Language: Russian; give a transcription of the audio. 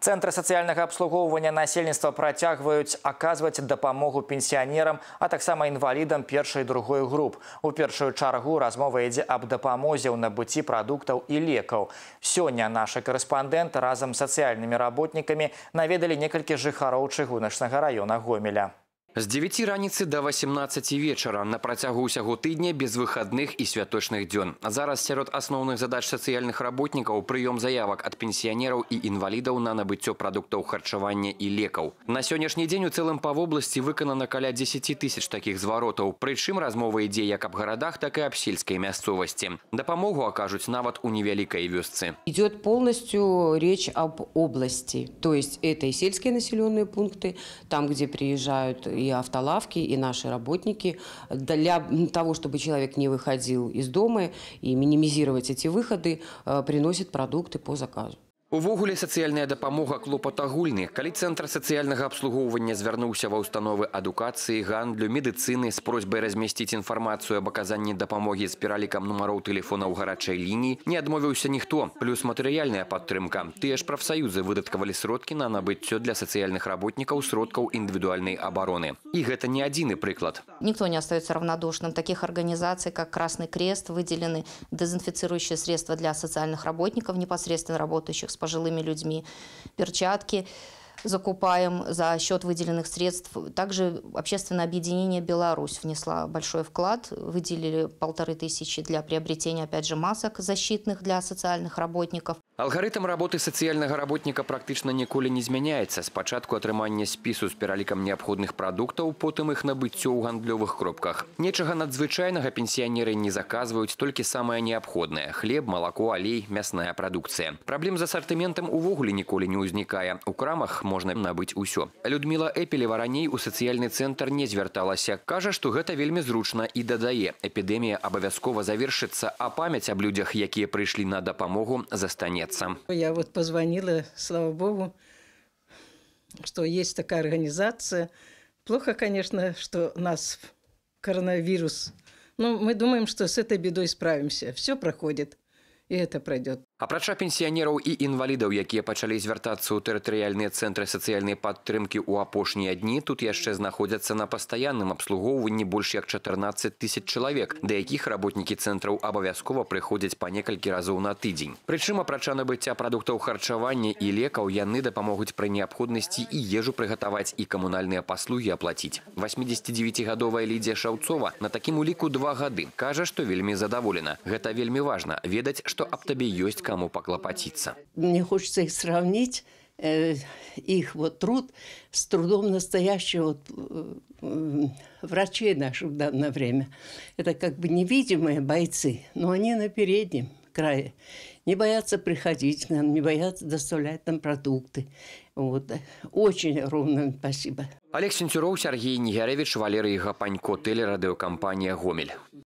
Центры социального абслугоўвання населения протягивают оказывать допомогу пенсионерам, а так таксама инвалидам первой и другой групп. У першую чаргу размова ідзе аб дапамозе ў набыцці прадуктаў і лекаў. Сёння нашы карэспандэнты разам з сацыяльнымі работнікамі наведалі некалькі жыхароў чыгуначнага раёна Гомеля с 9 раницы до 18 вечера на працягу ўсяго тыдня без выходных и святочных дзён. Зараз сярод основных задач сацыяльных работнікаў прием заявок от пенсионеров и инвалидов на набыццё прадуктаў харчавання и лекаў. На сегодняшний день у цэлым по области выканана каля 10 тысяч таких зворотов. прычым размова ідзе как об городах, так і аб сельскай мясцовасці. Дапамогу окажут нават у невеликой вёсцы. Идет полностью речь об области, то есть это и сельские населенные пункты, там, где приезжают и и автолавки, и наши работники для того, чтобы человек не выходил из дома и минимизировать эти выходы, э, приносит продукты по заказу. Увогуле сацыяльная дапамога клопат агульны. Калі цэнтр сацыяльнага абслугоўвання звярнуўся ва ўстановы адукацыі, гандлю, медыцыны з просьбай размясціць інфармацыю аб аказанні дапамогі з пералікам нумароў тэлефонаў гарачай линии не адмовіўся никто Плюс материальная падтрымка. Тыя ж прафсаюзы выдаткавалі сродкі на набыццё для социальных работников сродков индивидуальной обороны І это не адзіны приклад Никто не остается равнодушным. Таких организаций, как Красный Крест, выделены дезинфицирующие средства для социальных работников, непосредственно работающих с с пожилыми людьми, перчатки закупаем за счет выделенных средств. Также общественное объединение «Беларусь» внесла большой вклад, выделили полторы тысячи для приобретения, опять же, масок защитных для социальных работников. Алгоритм работы социального работника практически ніколі не изменяется: змяняецца. Спачатку атрымання спісу с пералікам необходимых продуктов, потом их набыццё ў гандлёвых кропках. Нечего надзвычайнага пенсионеры не заказывают, только самое необходимое: хлеб, молоко, алей, мясная прадукцыя. Праблем з асартыментам увогуле ніколі не возникает. У крамах можна набыць усё Людмила эпелева раней у сацыяльны цэнтр не звярталася кажа што гэта вельмі зручна і дадае эпідэмія абавязкова завершыцца а памяць аб людзях якія прыйшлі на дапамогу застанецца я вот позвонила слава богу что есть такая организация плохо конечно что нас коронавирус но ну, мы думаем что с этой бедой справимся все проходит і это пройдет. Апрача пенсіянераў і інвалідаў, якія пачалі звяртацца ў тэрытарыяльныя цэнтры сацыяльнай падтрымкі ў апошнія дні, тут яшчэ знаходзяцца на пастаянным абслугоўванні больш як 14 тысяч чалавек, да якіх работнікі цэнтраў абавязкова прыходзяць па некалькі разоў на тыдзень. Прычым апрача набыцця прадуктаў харчавання і лекаў яны дапамогуць пры неабходнасці і ежу прыгатаваць і камунальныя паслугі аплаціць. 89гадовая Лідзія Шаўцова на такім уліку два гады кажа, што вельмі задаволена. Гэта вельмі важна ведаць, что об тебе есть кому поклопотиться. Мне хочется их сравнить э, их вот труд с трудом настоящих вот, э, врачей наших в данное время. Это как бы невидимые бойцы, но они на переднем крае. Не боятся приходить к нам, не боятся доставлять нам продукты. Вот. Очень ровно спасибо. Олег Сентюров, Сергей Нигеревич, Валерий Гапанько, телерадиокомпания «Гомель».